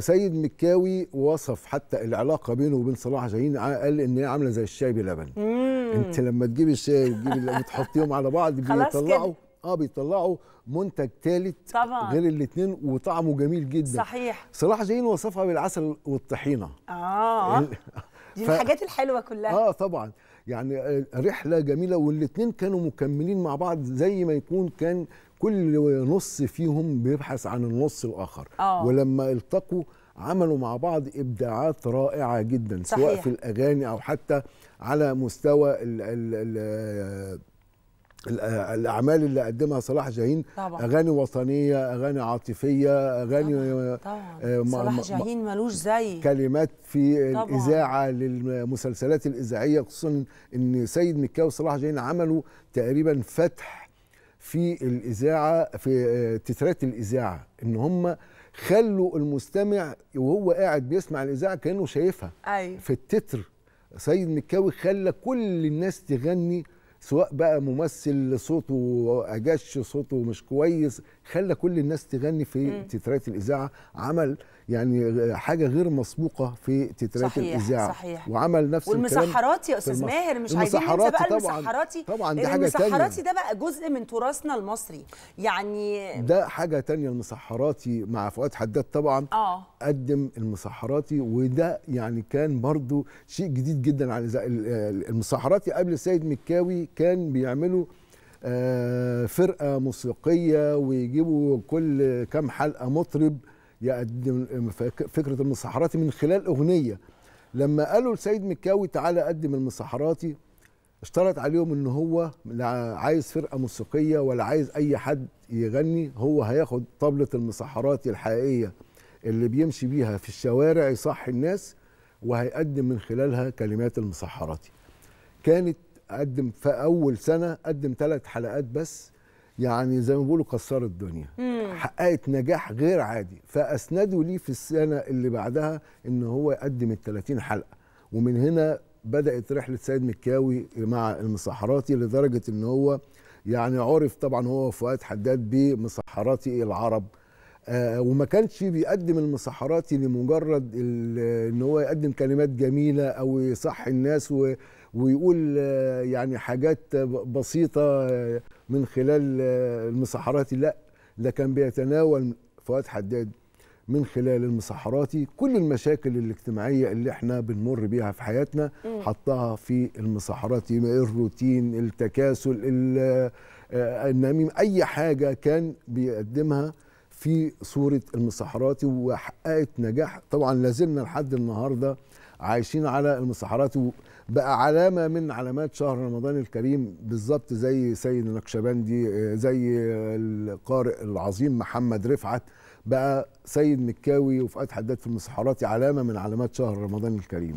سيد مكاوي وصف حتى العلاقه بينه وبين صلاح جاهين قال ان هي عامله زي الشاي بلبن انت لما تجيب الشاي وتجيب وتحطيهم على بعض بيطلعوا اه بيطلعوا منتج ثالث غير الاثنين وطعمه جميل جدا صحيح صلاح جاهين وصفها بالعسل والطحينه اه دي الحاجات الحلوه كلها اه طبعا يعني آه، رحله جميله والاثنين كانوا مكملين مع بعض زي ما يكون كان كل نص فيهم بيبحث عن النص الاخر أوه. ولما التقوا عملوا مع بعض ابداعات رائعه جدا صحيح. سواء في الاغاني او حتى على مستوى الـ الـ الـ الاعمال اللي قدمها صلاح جاهين طبعا. اغاني وطنيه اغاني عاطفيه اغاني طبعا. آه، طبعا. آه، صلاح جاهين ملوش زي كلمات في طبعا. الاذاعه للمسلسلات الاذاعيه خصوصا ان سيد مكاوي وصلاح جاهين عملوا تقريبا فتح في الاذاعه في آه، تترات الاذاعه ان هم خلوا المستمع وهو قاعد بيسمع الاذاعه كانه شايفها أي. أيوه. في التتر سيد مكاوي خلى كل الناس تغني سواء بقى ممثل صوته اجش صوته مش كويس خلى كل الناس تغني في تترات الاذاعه عمل يعني حاجه غير مسبوقه في تترات صحيح الاذاعه صحيح وعمل نفس والمسحرات يا استاذ ماهر مش عايزين ننسى بقى طبعًا المسحراتي طبعا دي حاجه تانية المسحراتي ده بقى جزء من تراثنا المصري يعني ده حاجه تانية المسحراتي مع فؤاد حداد طبعا آه. قدم المسحراتي وده يعني كان برضو شيء جديد جدا على المسحراتي قبل السيد مكاوي كان بيعملوا آه، فرقه موسيقيه ويجيبوا كل كام حلقه مطرب يقدم آه، فكره المسحراتي من خلال اغنيه لما قالوا لسيد مكاوي تعالى قدم المسحراتي اشترط عليهم ان هو لا عايز فرقه موسيقيه ولا عايز اي حد يغني هو هياخد طبله المسحراتي الحقيقيه اللي بيمشي بيها في الشوارع يصحي الناس وهيقدم من خلالها كلمات المسحراتي كانت قدم في اول سنه قدم ثلاث حلقات بس يعني زي ما بيقولوا كسر الدنيا مم. حققت نجاح غير عادي فاسندوا لي في السنه اللي بعدها ان هو يقدم ال 30 حلقه ومن هنا بدات رحله سيد مكاوي مع المسحراتي لدرجه ان هو يعني عرف طبعا هو وفؤاد حداد بمسحراتي العرب آه وما كانش بيقدم المسحراتي لمجرد ان هو يقدم كلمات جميله او يصحي الناس و ويقول آه، يعني حاجات بسيطة آه، من خلال آه، المسحراتي لا ده كان بيتناول فؤاد حداد من خلال المسحراتي كل المشاكل الاجتماعيه اللي احنا بنمر بيها في حياتنا حطها في المسحراتي الروتين التكاسل النميم اي حاجه كان بيقدمها في صوره المسحراتي وحققت نجاح طبعا لازلنا لحد النهارده عايشين على المسحرات بقى علامه من علامات شهر رمضان الكريم بالظبط زي سيد النقشبندي آه، زي القارئ العظيم محمد رفعت بقى سيد مكاوي وفؤاد حداد في المسحرات علامه من علامات شهر رمضان الكريم